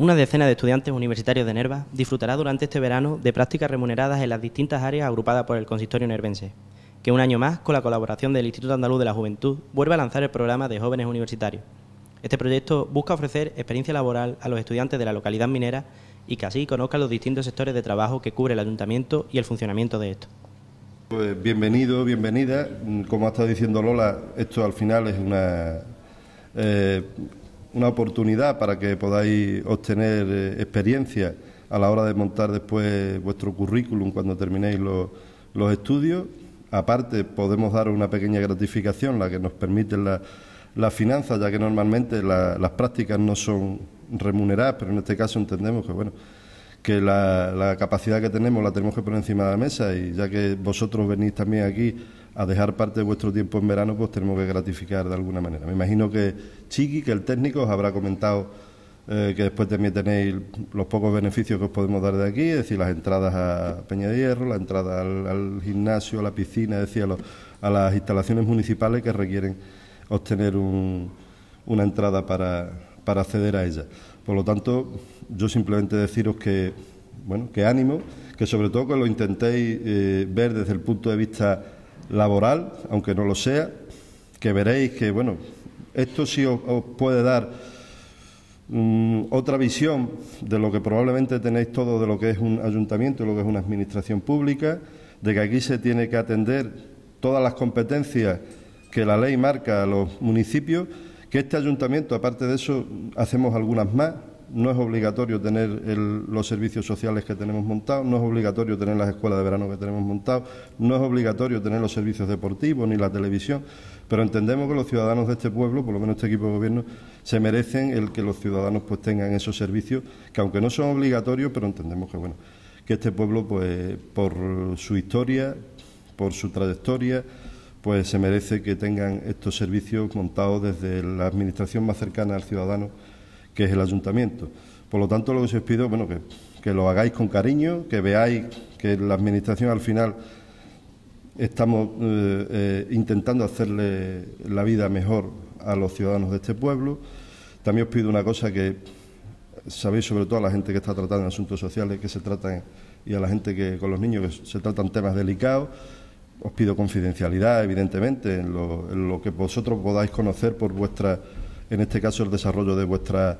Una decena de estudiantes universitarios de Nerva disfrutará durante este verano de prácticas remuneradas en las distintas áreas agrupadas por el consistorio nervense, que un año más, con la colaboración del Instituto Andaluz de la Juventud, vuelve a lanzar el programa de jóvenes universitarios. Este proyecto busca ofrecer experiencia laboral a los estudiantes de la localidad minera y que así conozcan los distintos sectores de trabajo que cubre el ayuntamiento y el funcionamiento de esto. Pues bienvenido, bienvenida. Como ha estado diciendo Lola, esto al final es una eh, una oportunidad para que podáis obtener eh, experiencia a la hora de montar después vuestro currículum cuando terminéis los estudios. Aparte, podemos dar una pequeña gratificación, la que nos permite la la finanza, ya que normalmente las prácticas no son remuneradas, pero en este caso entendemos que, bueno, que la, la, capacidad que tenemos la tenemos que poner encima de la mesa y ya que vosotros venís también aquí a dejar parte de vuestro tiempo en verano, pues tenemos que gratificar de alguna manera. Me imagino que Chiqui, que el técnico, os habrá comentado eh, que después también tenéis los pocos beneficios que os podemos dar de aquí, es decir, las entradas a Peña de Hierro, la entrada al, gimnasio, a la piscina, es decir, a, las instalaciones municipales que requieren obtener un, una entrada para, para acceder a ella. Por lo tanto, yo simplemente deciros que, bueno, que ánimo, que sobre todo que lo intentéis eh, ver desde el punto de vista laboral, aunque no lo sea, que veréis que, bueno, esto sí os, puede dar mm, otra visión de lo que probablemente tenéis todo de lo que es un ayuntamiento y lo que es una administración pública, de que aquí se tiene que atender todas las competencias que la ley marca a los municipios, que este ayuntamiento, aparte de eso, hacemos algunas más, no es obligatorio tener los servicios sociales que tenemos montados, no es obligatorio tener las escuelas de verano que tenemos montados, no es obligatorio tener los servicios deportivos ni la televisión, pero entendemos que los ciudadanos de este pueblo, por lo menos este equipo de gobierno, se merecen el que los ciudadanos pues tengan esos servicios que aunque no son obligatorios, pero entendemos que bueno, que este pueblo pues por su historia, por su trayectoria, pues se merece que tengan estos servicios montados desde la administración más cercana al ciudadano que es el ayuntamiento. Por lo tanto, lo que os pido, bueno, que, lo hagáis con cariño, que veáis que la administración al final estamos eh, eh, intentando hacerle la vida mejor a los ciudadanos de este pueblo. También os pido una cosa que sabéis sobre todo a la gente que está tratando en asuntos sociales, que se tratan y a la gente que con los niños que se tratan temas delicados. Os pido confidencialidad, evidentemente, lo, en lo que vosotros podáis conocer por vuestra en este caso el desarrollo de vuestra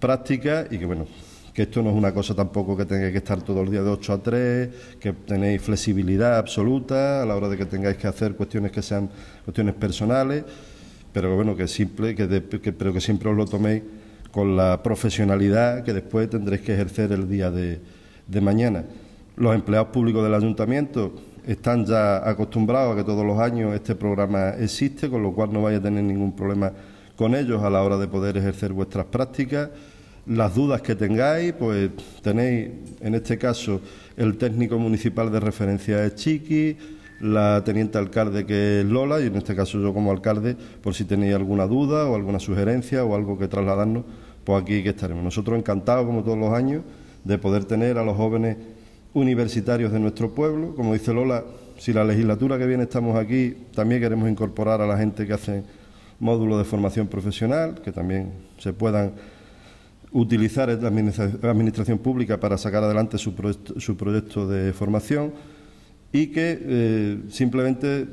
práctica y que bueno, que esto no es una cosa tampoco que tengáis que estar todo el día de 8 a 3, que tenéis flexibilidad absoluta a la hora de que tengáis que hacer cuestiones que sean cuestiones personales, pero bueno, que simple, que, siempre os lo toméis con la profesionalidad que después tendréis que ejercer el día de, mañana. Los empleados públicos del ayuntamiento están ya acostumbrados a que todos los años este programa existe, con lo cual no vais a tener ningún problema con ellos a la hora de poder ejercer vuestras prácticas. Las dudas que tengáis, pues tenéis, en este caso, el técnico municipal de referencia es Chiqui, la teniente alcalde que es Lola, y en este caso yo como alcalde, por si tenéis alguna duda o alguna sugerencia o algo que trasladarnos, pues aquí que estaremos. Nosotros encantados, como todos los años, de poder tener a los jóvenes universitarios de nuestro pueblo. Como dice Lola, si la legislatura que viene estamos aquí, también queremos incorporar a la gente que hace módulo de formación profesional que también se puedan utilizar en la administración pública para sacar adelante su, su proyecto de formación y que eh, simplemente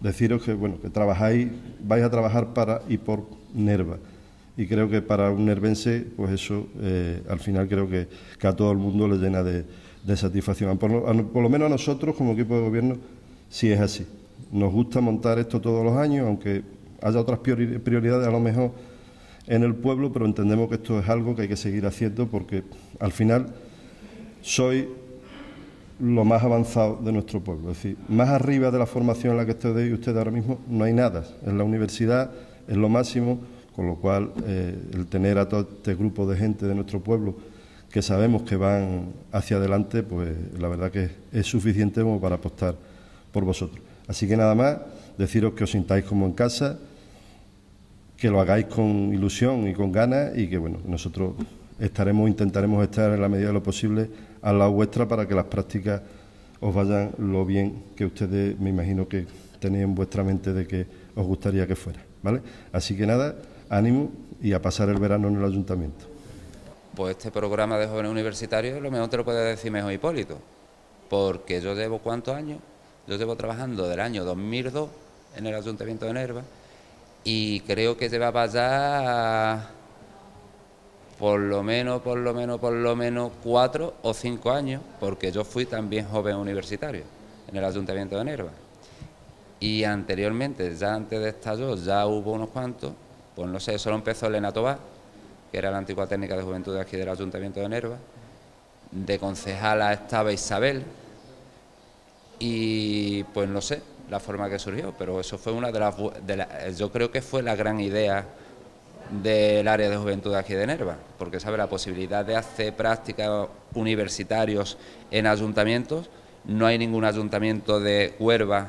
deciros que bueno que trabajáis vais a trabajar para y por Nerva y creo que para un nervense pues eso eh, al final creo que, a todo el mundo le llena de, de satisfacción por lo, por lo menos a nosotros como equipo de gobierno sí es así nos gusta montar esto todos los años aunque haya otras prioridades a lo mejor en el pueblo, pero entendemos que esto es algo que hay que seguir haciendo porque al final soy lo más avanzado de nuestro pueblo. Es decir, más arriba de la formación en la que estoy usted ahora mismo no hay nada. En la universidad es lo máximo, con lo cual eh, el tener a todo este grupo de gente de nuestro pueblo que sabemos que van hacia adelante, pues la verdad que es suficiente como para apostar por vosotros. Así que nada más, deciros que os sintáis como en casa que lo hagáis con ilusión y con ganas y que bueno, nosotros estaremos, intentaremos estar en la medida de lo posible a la vuestra para que las prácticas os vayan lo bien que ustedes me imagino que tenéis en vuestra mente de que os gustaría que fuera, ¿vale? Así que nada, ánimo y a pasar el verano en el ayuntamiento. Pues este programa de jóvenes universitarios lo mejor te lo puede decir mejor Hipólito, porque yo debo cuántos años, yo llevo trabajando del año 2002 en el ayuntamiento de Nerva y creo que se va a pasar por lo menos, por lo menos, por lo menos cuatro o cinco años, porque yo fui también joven universitario en el Ayuntamiento de Nerva. Y anteriormente, ya antes de estallar, ya hubo unos cuantos, pues no sé, solo empezó Elena Tobá, que era la antigua técnica de juventud aquí del Ayuntamiento de Nerva, de concejala estaba Isabel, y pues no sé, la forma que surgió, pero eso fue una de las... yo creo que fue la gran idea del área de juventud aquí de Nerva, porque sabe la posibilidad de hacer prácticas universitarios en ayuntamientos, no hay ningún ayuntamiento de Huerva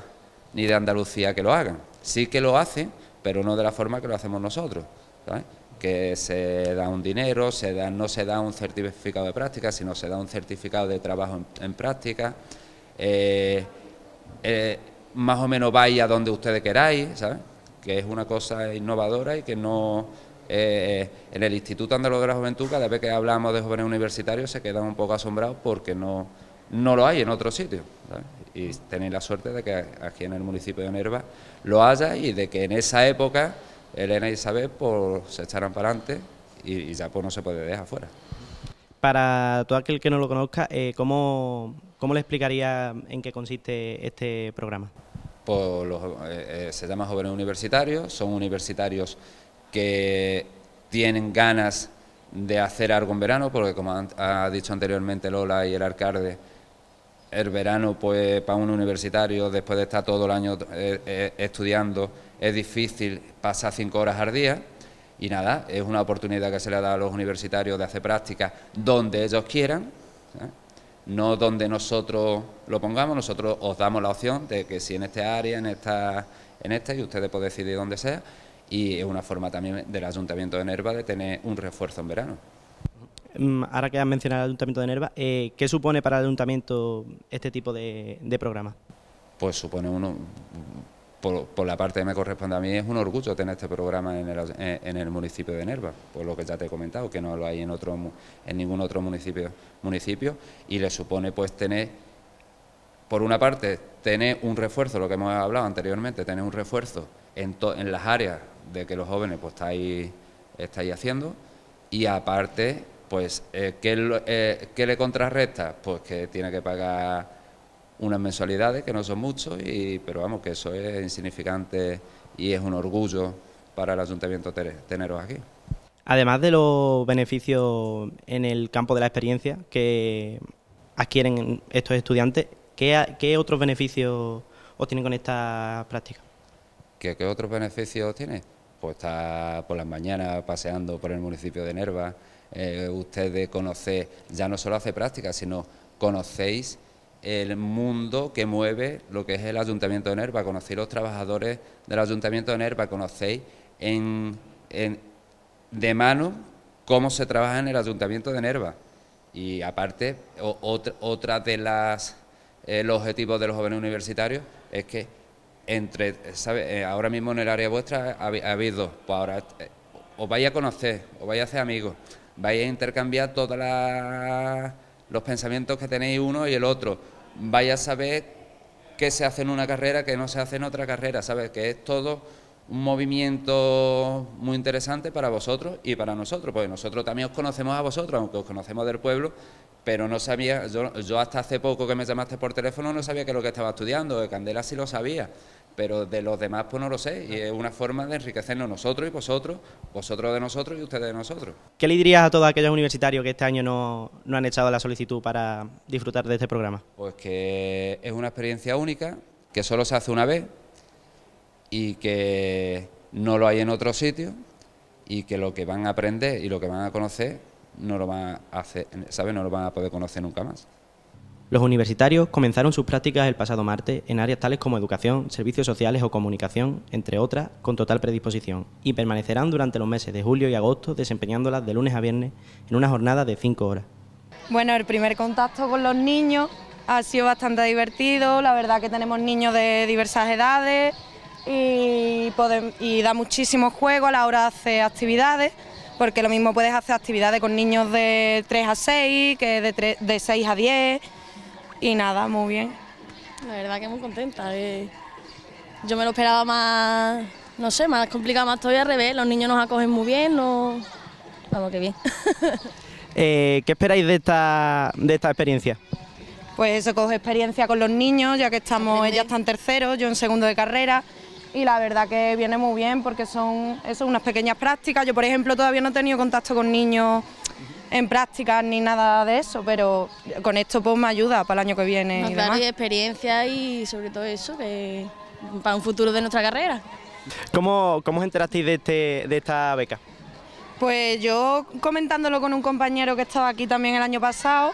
ni de Andalucía que lo hagan. Sí que lo hacen, pero no de la forma que lo hacemos nosotros, ¿sabes? que se da un dinero, se da, no se da un certificado de práctica, sino se da un certificado de trabajo en, práctica. Eh, eh, más o menos vaya a donde ustedes queráis, ¿sabes? Que es una cosa innovadora y que no... Eh, en el Instituto Andaluz de la Juventud, cada vez que hablamos de jóvenes universitarios, se quedan un poco asombrados porque no, no lo hay en otro sitio. ¿sabes? Y tenéis la suerte de que aquí en el municipio de Nerva lo haya y de que en esa época Elena y e Isabel pues, se echaran para adelante y, ya pues no se puede dejar fuera. Para todo aquel que no lo conozca, eh, ¿cómo, ¿cómo le explicaría en qué consiste este programa? Eh, eh, se llama jóvenes universitarios, son universitarios que tienen ganas de hacer algo en verano, porque como ha dicho anteriormente Lola y el alcalde, el verano pues para un universitario, después de estar todo el año eh, estudiando, es difícil pasar cinco horas al día. Y nada, es una oportunidad que se le da a los universitarios de hacer prácticas donde ellos quieran no donde nosotros lo pongamos, nosotros os damos la opción de que si en este área, en esta, en esta, y ustedes pueden decidir dónde sea, y es una forma también del Ayuntamiento de Nerva de tener un refuerzo en verano. Mm, ahora que han mencionado el Ayuntamiento de Nerva, eh, ¿qué supone para el Ayuntamiento este tipo de, de programa? Pues supone uno, por, la parte que me corresponde a mí, es un orgullo tener este programa en el, municipio de Nerva, por lo que ya te he comentado, que no lo hay en, otro, en ningún otro municipio, municipio, y le supone pues tener, por una parte, tener un refuerzo, lo que hemos hablado anteriormente, tener un refuerzo en, las áreas de que los jóvenes pues estáis, estáis haciendo, y aparte, pues, eh, ¿qué, eh, ¿qué le contrarresta? Pues que tiene que pagar unas mensualidades que no son muchos, y, pero vamos, que eso es insignificante y es un orgullo para el Ayuntamiento teneros aquí. Además de los beneficios en el campo de la experiencia que adquieren estos estudiantes, ¿qué, otros beneficios obtienen con esta práctica? ¿Qué, otros beneficios tiene? Pues está por las mañanas paseando por el municipio de Nerva, eh, ustedes conocen, ya no solo hace práctica, sino conocéis el mundo que mueve lo que es el Ayuntamiento de Nerva. Conocéis los trabajadores del Ayuntamiento de Nerva, conocéis de mano cómo se trabaja en el Ayuntamiento de Nerva. Y aparte, otra, de las eh, los objetivos de los jóvenes universitarios es que entre, eh, ahora mismo en el área vuestra ha habido pues ahora eh, os vais a conocer, os vais a hacer amigos, vais a intercambiar todos los pensamientos que tenéis uno y el otro, vaya a saber qué se hace en una carrera, qué no se hace en otra carrera, ¿sabes? Que es todo un movimiento muy interesante para vosotros y para nosotros, porque nosotros también os conocemos a vosotros, aunque os conocemos del pueblo, pero no sabía, yo, hasta hace poco que me llamaste por teléfono no sabía que es lo que estaba estudiando, de Candela sí lo sabía pero de los demás pues no lo sé y es una forma de enriquecernos nosotros y vosotros, vosotros de nosotros y ustedes de nosotros. ¿Qué le dirías a todos aquellos universitarios que este año no, han echado la solicitud para disfrutar de este programa? Pues que es una experiencia única, que solo se hace una vez y que no lo hay en otro sitio y que lo que van a aprender y lo que van a conocer no lo van a hacer, No lo van a poder conocer nunca más. Los universitarios comenzaron sus prácticas el pasado martes en áreas tales como educación, servicios sociales o comunicación, entre otras, con total predisposición, y permanecerán durante los meses de julio y agosto desempeñándolas de lunes a viernes en una jornada de 5 horas. Bueno, el primer contacto con los niños ha sido bastante divertido, la verdad que tenemos niños de diversas edades y, da muchísimo juego a la hora de hacer actividades porque lo mismo puedes hacer actividades con niños de 3 a 6, que de, de 6 a 10, y nada, muy bien. La verdad que muy contenta. Eh. Yo me lo esperaba más, no sé, más complicado, más todavía al revés. Los niños nos acogen muy bien, no... vamos, que bien. Eh, ¿Qué esperáis de esta, de esta experiencia? Pues eso, coge experiencia con los niños, ya que estamos, ella está en tercero, yo en segundo de carrera y la verdad que viene muy bien porque son eso, unas pequeñas prácticas. Yo, por ejemplo, todavía no he tenido contacto con niños en prácticas ni nada de eso, pero con esto pues me ayuda para el año que viene. y y experiencia y sobre todo eso, que para un futuro de nuestra carrera. ¿Cómo, cómo os enterasteis de, este, de esta beca? Pues yo comentándolo con un compañero que estaba aquí también el año pasado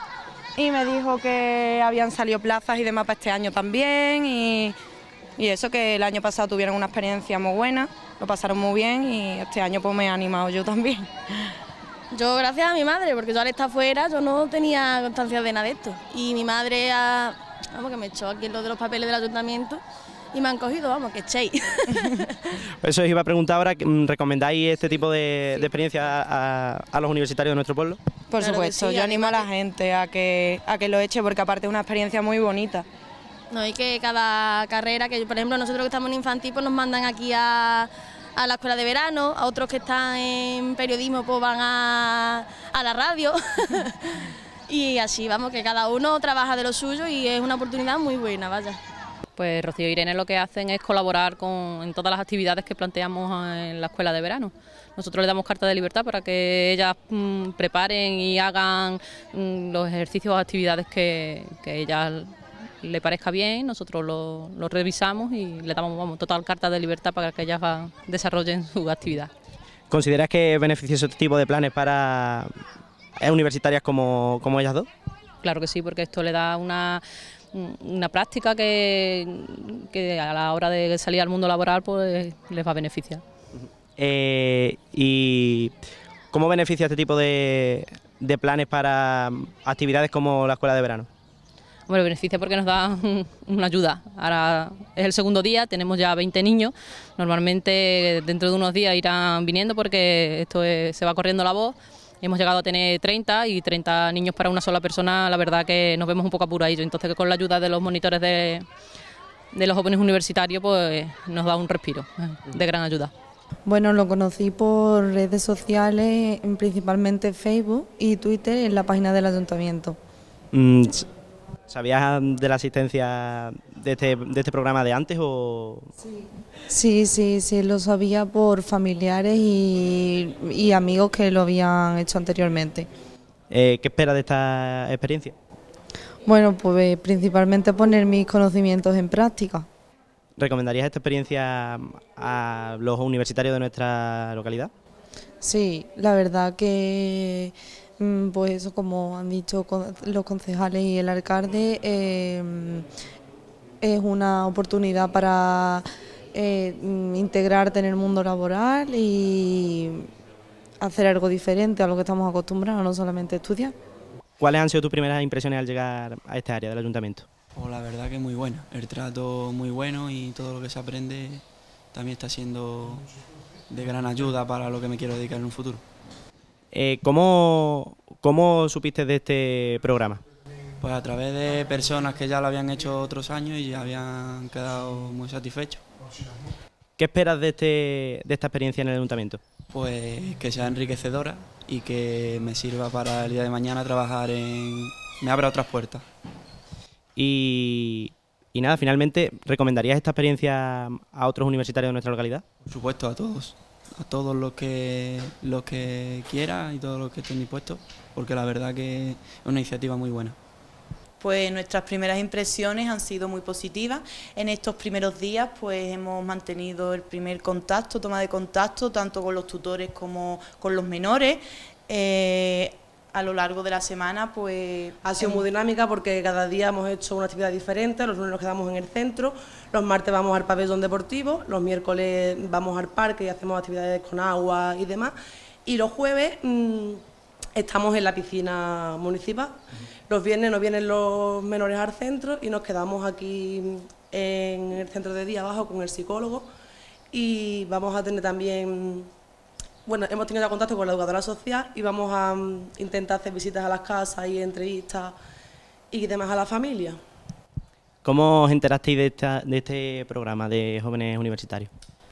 y me dijo que habían salido plazas y demás para este año también y, y eso que el año pasado tuvieron una experiencia muy buena, lo pasaron muy bien y este año pues me he animado yo también. Yo gracias a mi madre, porque yo al estar fuera yo no tenía constancia de nada de esto. Y mi madre, vamos, que me echó aquí lo de los papeles del ayuntamiento y me han cogido, vamos, que echéis. Eso os iba a preguntar ahora, mm, ¿recomendáis este tipo de, experiencia a, los universitarios de nuestro pueblo? Por supuesto, yo animo a la gente a que, a que lo eche porque aparte es una experiencia muy bonita. No, hay que cada carrera, que por ejemplo nosotros que estamos en infantil, pues nos mandan aquí a a la escuela de verano, a otros que están en periodismo pues van a, la radio. y así, vamos, que cada uno trabaja de lo suyo y es una oportunidad muy buena, vaya. Pues Rocío y Irene lo que hacen es colaborar con, en todas las actividades que planteamos en la escuela de verano. Nosotros le damos carta de libertad para que ellas mm, preparen y hagan mm, los ejercicios o actividades que, que ellas le parezca bien, nosotros lo, revisamos y le damos vamos, total carta de libertad para que ellas desarrollen su actividad. ¿Consideras que es beneficioso este tipo de planes para eh, universitarias como, como ellas dos? Claro que sí, porque esto le da una, práctica que, que, a la hora de salir al mundo laboral pues les va a beneficiar. Eh, ¿Y cómo beneficia este tipo de, de planes para actividades como la escuela de verano? Bueno, beneficia porque nos da una ayuda. Ahora es el segundo día, tenemos ya 20 niños. Normalmente dentro de unos días irán viniendo porque esto se va corriendo la voz. Hemos llegado a tener 30 y 30 niños para una sola persona, la verdad que nos vemos un poco apurados. Entonces, con la ayuda de los monitores de, los jóvenes universitarios, pues nos da un respiro eh, de gran ayuda. Bueno, lo conocí por redes sociales, principalmente Facebook y Twitter, en la página del ayuntamiento. Mm, ¿Sabías de la asistencia este, de este, programa de antes o...? Sí. sí, sí, lo sabía por familiares y, amigos que lo habían hecho anteriormente. Eh, ¿Qué esperas de esta experiencia? Bueno, pues principalmente poner mis conocimientos en práctica. ¿Recomendarías esta experiencia a los universitarios de nuestra localidad? Sí, la verdad que Mm, pues eso, como han dicho los concejales y el alcalde, em, es una oportunidad para eh, integrarte en el mundo laboral y hacer algo diferente a lo que estamos acostumbrados, no solamente estudiar. ¿Cuáles han sido tus primeras impresiones al llegar a esta área del ayuntamiento? Pues la verdad que muy buena, el trato muy bueno y todo lo que se aprende también está siendo de gran ayuda para lo que me quiero dedicar en un futuro. Eh, ¿cómo, supiste de este programa? Pues a través de personas que ya lo habían hecho otros años y habían quedado muy satisfechos. ¿Qué esperas de, este, esta experiencia en el ayuntamiento? Pues que sea enriquecedora y que me sirva para el día de mañana trabajar en... me abra otras puertas. Y, y nada, finalmente, ¿recomendarías esta experiencia a otros universitarios de nuestra localidad? Por supuesto, a todos a todos los que, los que quiera y todos los que estén dispuestos, porque la verdad que es una iniciativa muy buena. Pues nuestras primeras impresiones han sido muy positivas. En estos primeros días pues hemos mantenido el primer contacto, toma de contacto, tanto con los tutores como con los menores. Eh, a lo largo de la semana, pues... Ha sido muy dinámica porque cada día hemos hecho una actividad diferente, los lunes nos quedamos en el centro, los martes vamos al pabellón deportivo, los miércoles vamos al parque y hacemos actividades con agua y demás, y los jueves mm, estamos en la piscina municipal, los viernes nos vienen los menores al centro y nos quedamos aquí en el centro de día abajo con el psicólogo y vamos a tener también bueno, hemos tenido ya contacto con la educadora social y vamos a mm, intentar hacer visitas a las casas y entrevistas y demás a la familia. ¿Cómo os enterasteis de, este programa de jóvenes universitarios?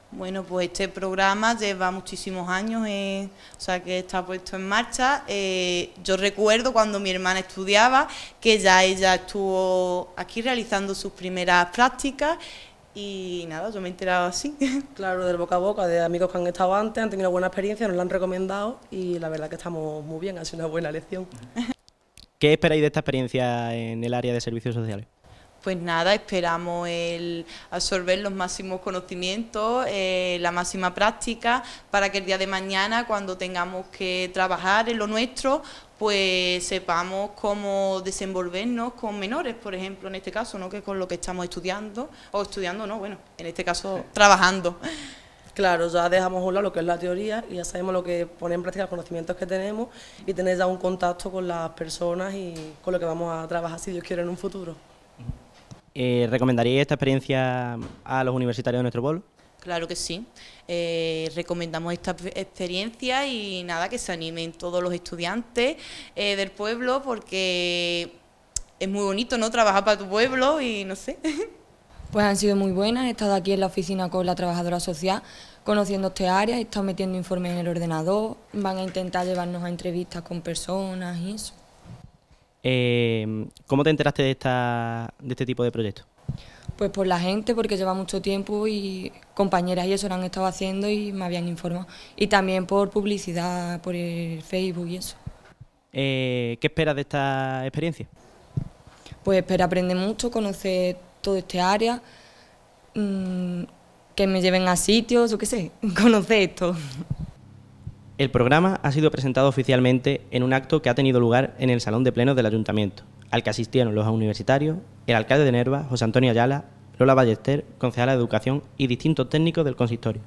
Bueno, pues este programa lleva muchísimos años, eh, o sea que está puesto en marcha. Eh, yo recuerdo cuando mi hermana estudiaba que ya ella estuvo aquí realizando sus primeras prácticas y nada, yo me he enterado así. Claro, del boca a boca, de amigos que han estado antes, han tenido buena experiencia, nos la han recomendado y la verdad que estamos muy bien, ha sido una buena lección. ¿Qué esperáis de esta experiencia en el área de servicios sociales? pues nada, esperamos el absorber los máximos conocimientos, eh, la máxima práctica, para que el día de mañana, cuando tengamos que trabajar en lo nuestro, pues sepamos cómo desenvolvernos con menores, por ejemplo, en este caso, ¿no? que con lo que estamos estudiando, o estudiando, no, bueno, en este caso, trabajando. Claro, ya dejamos lo que es la teoría y ya sabemos lo que pone en práctica los conocimientos que tenemos y tener ya un contacto con las personas y con lo que vamos a trabajar, si Dios quiere, en un futuro. Eh, esta experiencia a los universitarios de nuestro pueblo? Claro que sí. Eh, recomendamos esta experiencia y nada, que se animen todos los estudiantes eh, del pueblo porque es muy bonito, ¿no? Trabajar para tu pueblo y no sé. Pues han sido muy buenas. He estado aquí en la oficina con la trabajadora social, conociendo este área, he estado metiendo informes en el ordenador. Van a intentar llevarnos a entrevistas con personas y eso. Eh, ¿Cómo te enteraste de, esta, este tipo de proyectos? Pues por la gente, porque lleva mucho tiempo y compañeras y eso lo han estado haciendo y me habían informado. Y también por publicidad, por el Facebook y eso. Eh, ¿Qué esperas de esta experiencia? Pues espero aprender mucho, conocer todo este área, mm, que me lleven a sitios, o qué sé, conocer esto. El programa ha sido presentado oficialmente en un acto que ha tenido lugar en el Salón de Plenos del Ayuntamiento, al que asistieron los universitarios, el alcalde de Nerva, José Antonio Ayala, Lola Ballester, concejala de Educación y distintos técnicos del consistorio.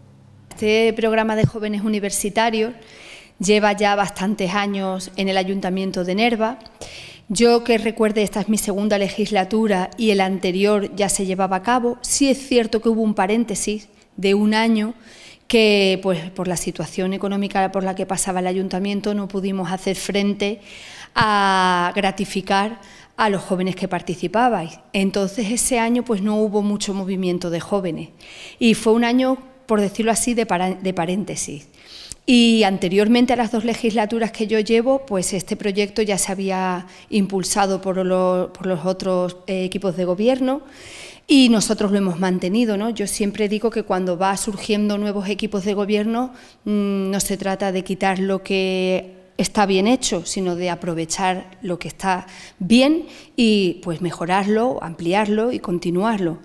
Este programa de jóvenes universitarios lleva ya bastantes años en el Ayuntamiento de Nerva. Yo que recuerde, esta es mi segunda legislatura y el anterior ya se llevaba a cabo. Sí es cierto que hubo un paréntesis de un año que pues por la situación económica por la que pasaba el ayuntamiento no pudimos hacer frente a gratificar a los jóvenes que participabais. Entonces ese año pues no hubo mucho movimiento de jóvenes y fue un año, por decirlo así, de, paréntesis. Y anteriormente a las dos legislaturas que yo llevo, pues este proyecto ya se había impulsado por, los otros eh, equipos de gobierno y nosotros lo hemos mantenido. ¿no? Yo siempre digo que cuando va surgiendo nuevos equipos de gobierno mm, no se trata de quitar lo que está bien hecho, sino de aprovechar lo que está bien y pues mejorarlo, ampliarlo y continuarlo.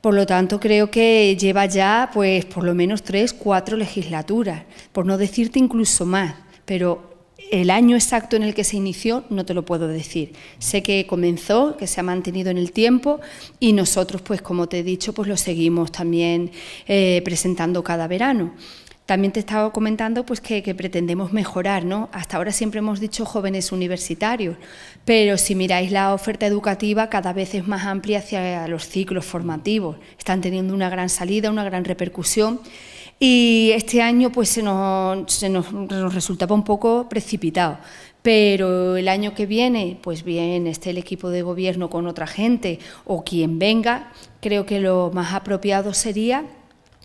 Por lo tanto, creo que lleva ya pues por lo menos tres, cuatro legislaturas, por no decirte incluso más, pero el año exacto en el que se inició no te lo puedo decir. Sé que comenzó, que se ha mantenido en el tiempo y nosotros, pues como te he dicho, pues lo seguimos también eh, presentando cada verano. También te estaba comentando pues, que, que, pretendemos mejorar, ¿no? Hasta ahora siempre hemos dicho jóvenes universitarios, pero si miráis la oferta educativa cada vez es más amplia hacia los ciclos formativos. Están teniendo una gran salida, una gran repercusión y este año pues se nos, resultaba un poco precipitado. Pero el año que viene, pues bien, esté el equipo de gobierno con otra gente o quien venga, creo que lo más apropiado sería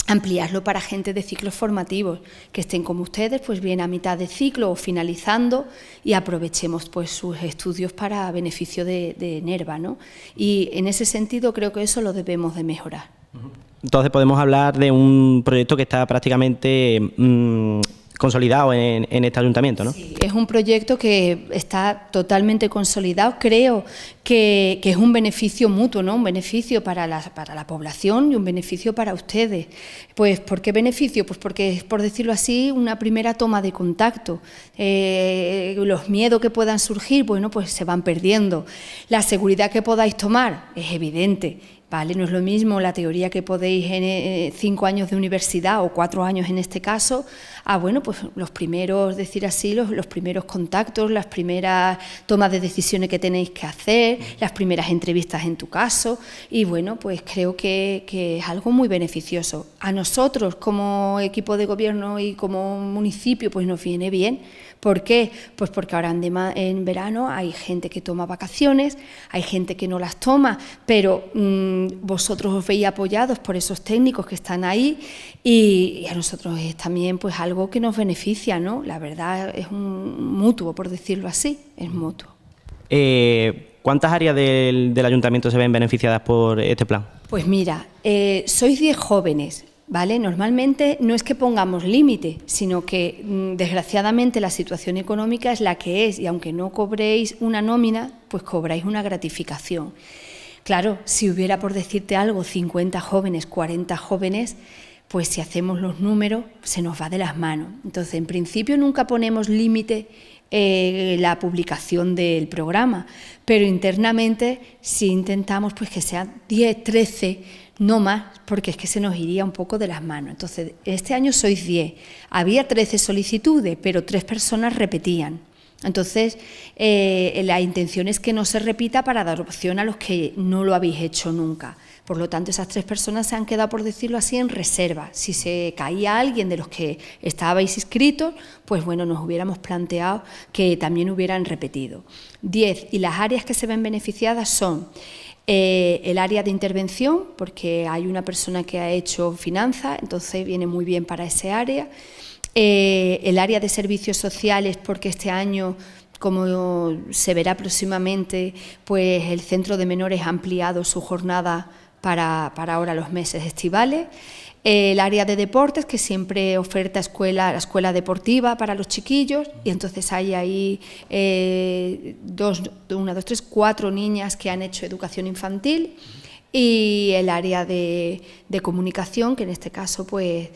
ampliarlo para gente de ciclos formativos, que estén como ustedes, pues bien a mitad de ciclo o finalizando y aprovechemos pues sus estudios para beneficio de, Nerva, ¿no? Y en ese sentido creo que eso lo debemos de mejorar. Entonces podemos hablar de un proyecto que está prácticamente mm, consolidado en, este ayuntamiento, ¿no? Sí, es un proyecto que está totalmente consolidado. Creo que, es un beneficio mutuo, ¿no? Un beneficio para la, para la población y un beneficio para ustedes. Pues, ¿por qué beneficio? Pues porque es, por decirlo así, una primera toma de contacto. Eh, los miedos que puedan surgir, bueno, pues se van perdiendo. La seguridad que podáis tomar es evidente no es lo mismo la teoría que podéis en eh, cinco años de universidad o cuatro años en este caso, a, bueno, pues los primeros, decir así, los, los primeros contactos, las primeras tomas de decisiones que tenéis que hacer, las primeras entrevistas en tu caso, y bueno, pues creo que, es algo muy beneficioso. A nosotros como equipo de gobierno y como municipio, pues nos viene bien. ¿Por qué? Pues porque ahora en verano hay gente que toma vacaciones, hay gente que no las toma, pero... Mm, vosotros os veis apoyados por esos técnicos que están ahí y, a nosotros es también pues algo que nos beneficia, ¿no? La verdad es un mutuo, por decirlo así, es mutuo. Eh, ¿Cuántas áreas del, ayuntamiento se ven beneficiadas por este plan? Pues mira, eh, sois 10 jóvenes, ¿vale? Normalmente no es que pongamos límite, sino que mm, desgraciadamente la situación económica es la que es y aunque no cobréis una nómina, pues cobráis una gratificación. Claro, si hubiera, por decirte algo, 50 jóvenes, 40 jóvenes, pues si hacemos los números se nos va de las manos. Entonces, en principio nunca ponemos límite eh, la publicación del programa, pero internamente si intentamos pues que sean 10, 13, no más, porque es que se nos iría un poco de las manos. Entonces, este año sois 10. Había 13 solicitudes, pero tres personas repetían. Entonces, eh, la intención es que no se repita para dar opción a los que no lo habéis hecho nunca. Por lo tanto, esas tres personas se han quedado, por decirlo así, en reserva. Si se caía alguien de los que estabais inscritos, pues bueno, nos hubiéramos planteado que también hubieran repetido. Diez, y las áreas que se ven beneficiadas son eh, el área de intervención, porque hay una persona que ha hecho finanzas, entonces viene muy bien para ese área. Eh, el área de servicios sociales, porque este año como se verá próximamente, pues el centro de menores ha ampliado su jornada para, ahora los meses estivales. El área de deportes, que siempre oferta escuela, la escuela deportiva para los chiquillos, y entonces hay ahí eh, dos, una, dos, tres, cuatro niñas que han hecho educación infantil y el área de, de, comunicación, que en este caso pues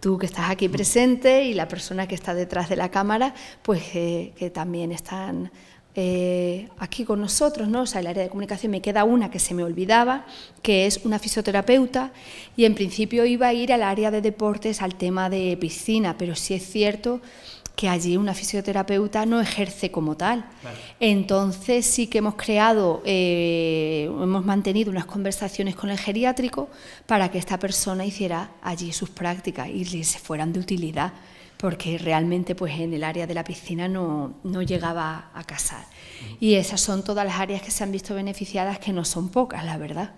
tú que estás aquí presente y la persona que está detrás de la cámara, pues eh, que también están eh, aquí con nosotros, ¿no? O sea, el área de comunicación me queda una que se me olvidaba, que es una fisioterapeuta, y en principio iba a ir al área de deportes, al tema de piscina, pero sí es cierto que allí una fisioterapeuta no ejerce como tal. Entonces sí que hemos creado, eh, hemos mantenido unas conversaciones con el geriátrico para que esta persona hiciera allí sus prácticas y les fueran de utilidad, porque realmente pues en el área de la piscina no, no llegaba a casar. Y esas son todas las áreas que se han visto beneficiadas, que no son pocas, la verdad.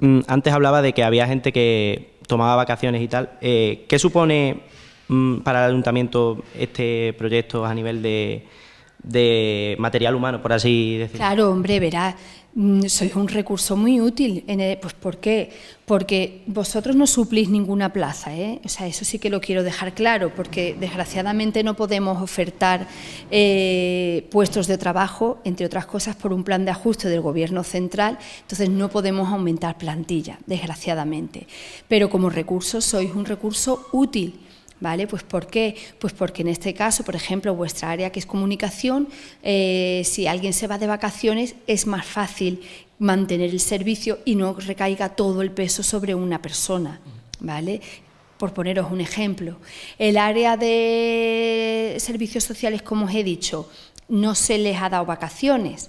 Mm, antes hablaba de que había gente que tomaba vacaciones y tal. Eh, ¿Qué supone Mm, para el ayuntamiento este proyecto a nivel de, material humano, por así decirlo? Claro, hombre, verás, mm, sois un recurso muy útil. pues, ¿Por qué? Porque vosotros no suplís ninguna plaza. ¿eh? O sea, eso sí que lo quiero dejar claro, porque desgraciadamente no podemos ofertar eh, puestos de trabajo, entre otras cosas, por un plan de ajuste del Gobierno central. Entonces, no podemos aumentar plantilla, desgraciadamente. Pero como recurso, sois un recurso útil ¿vale? Pues ¿por qué? Pues porque en este caso, por ejemplo, vuestra área que es comunicación, eh, si alguien se va de vacaciones es más fácil mantener el servicio y no recaiga todo el peso sobre una persona, ¿vale? por poneros un ejemplo. El área de servicios sociales, como os he dicho, no se les ha dado vacaciones.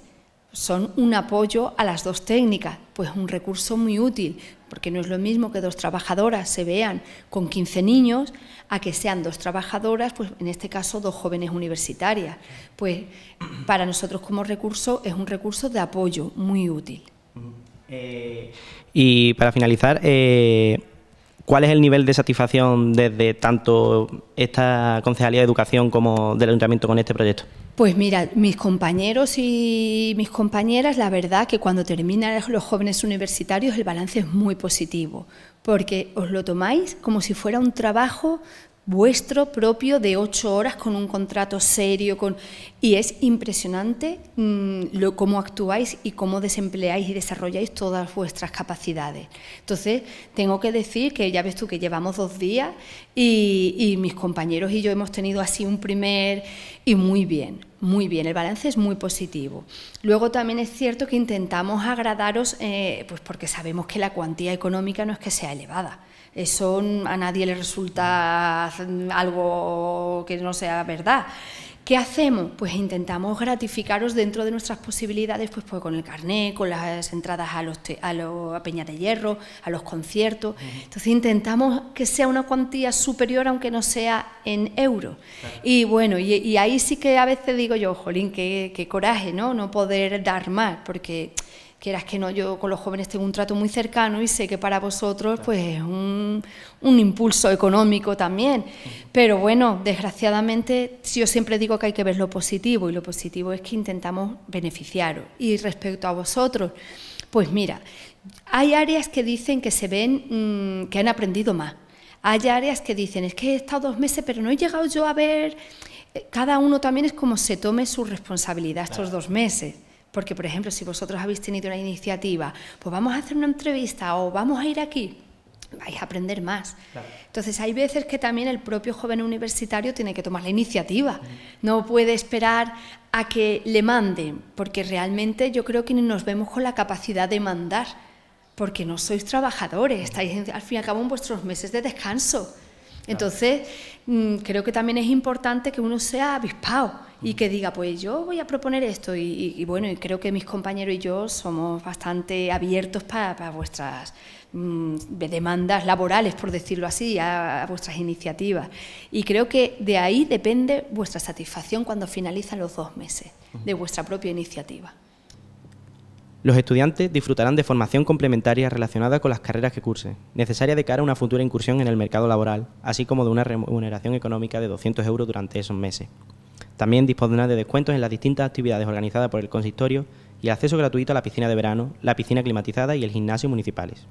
Son un apoyo a las dos técnicas, pues un recurso muy útil, porque no es lo mismo que dos trabajadoras se vean con 15 niños a que sean dos trabajadoras, pues en este caso dos jóvenes universitarias. Pues para nosotros como recurso es un recurso de apoyo muy útil. Eh, y para finalizar, eh, ¿Cuál es el nivel de satisfacción desde tanto esta Concejalía de Educación como del Ayuntamiento con este proyecto? Pues mira, mis compañeros y mis compañeras, la verdad que cuando terminan los jóvenes universitarios el balance es muy positivo, porque os lo tomáis como si fuera un trabajo vuestro propio de ocho horas con un contrato serio con y es impresionante mm, lo cómo actuáis y cómo desempleáis y desarrolláis todas vuestras capacidades entonces tengo que decir que ya ves tú que llevamos dos días y, mis compañeros y yo hemos tenido así un primer y muy bien muy bien, el balance es muy positivo. Luego también es cierto que intentamos agradaros, eh, pues porque sabemos que la cuantía económica no es que sea elevada, eso a nadie le resulta algo que no sea verdad. ¿Qué hacemos? Pues intentamos gratificaros dentro de nuestras posibilidades, pues, pues con el carnet, con las entradas a los, de Hierro, a los conciertos. Entonces intentamos que sea una cuantía superior, aunque no sea en euros. Y bueno, y, ahí sí que a veces digo yo, jolín, qué, qué coraje, ¿no? No poder dar más, porque quieras que no, yo con los jóvenes tengo un trato muy cercano y sé que para vosotros pues es un, impulso económico también. Pero bueno, desgraciadamente yo siempre digo que hay que ver lo positivo y lo positivo es que intentamos beneficiaros. Y respecto a vosotros, pues mira, hay áreas que dicen que se ven mm, que han aprendido más. Hay áreas que dicen, es que he estado dos meses, pero no he llegado yo a ver... Eh, cada uno también es como se tome su responsabilidad estos dos meses. Porque, por ejemplo, si vosotros habéis tenido una iniciativa, pues vamos a hacer una entrevista o vamos a ir aquí, vais a aprender más. Entonces, hay veces que también el propio joven universitario tiene que tomar la iniciativa. No puede esperar a que le manden, porque realmente yo creo que nos vemos con la capacidad de mandar, porque no sois trabajadores, estáis al fin y al cabo en vuestros meses de descanso. Entonces, mm, creo que también es importante que uno sea avispado y mm. que diga, pues yo voy a proponer esto. Y, bueno, y creo que mis compañeros y yo somos bastante abiertos para, vuestras mm, demandas laborales, por decirlo así, a, a, vuestras iniciativas. Y creo que de ahí depende vuestra satisfacción cuando finalizan los dos meses de vuestra propia iniciativa. Los estudiantes disfrutarán de formación complementaria relacionada con las carreras que cursen, necesaria de cara a una futura incursión en el mercado laboral, así como de una remuneración económica de 200 euros durante esos meses. También dispondrán de descuentos en las distintas actividades organizadas por el consistorio y acceso gratuito a la piscina de verano, la piscina climatizada y el gimnasio municipales.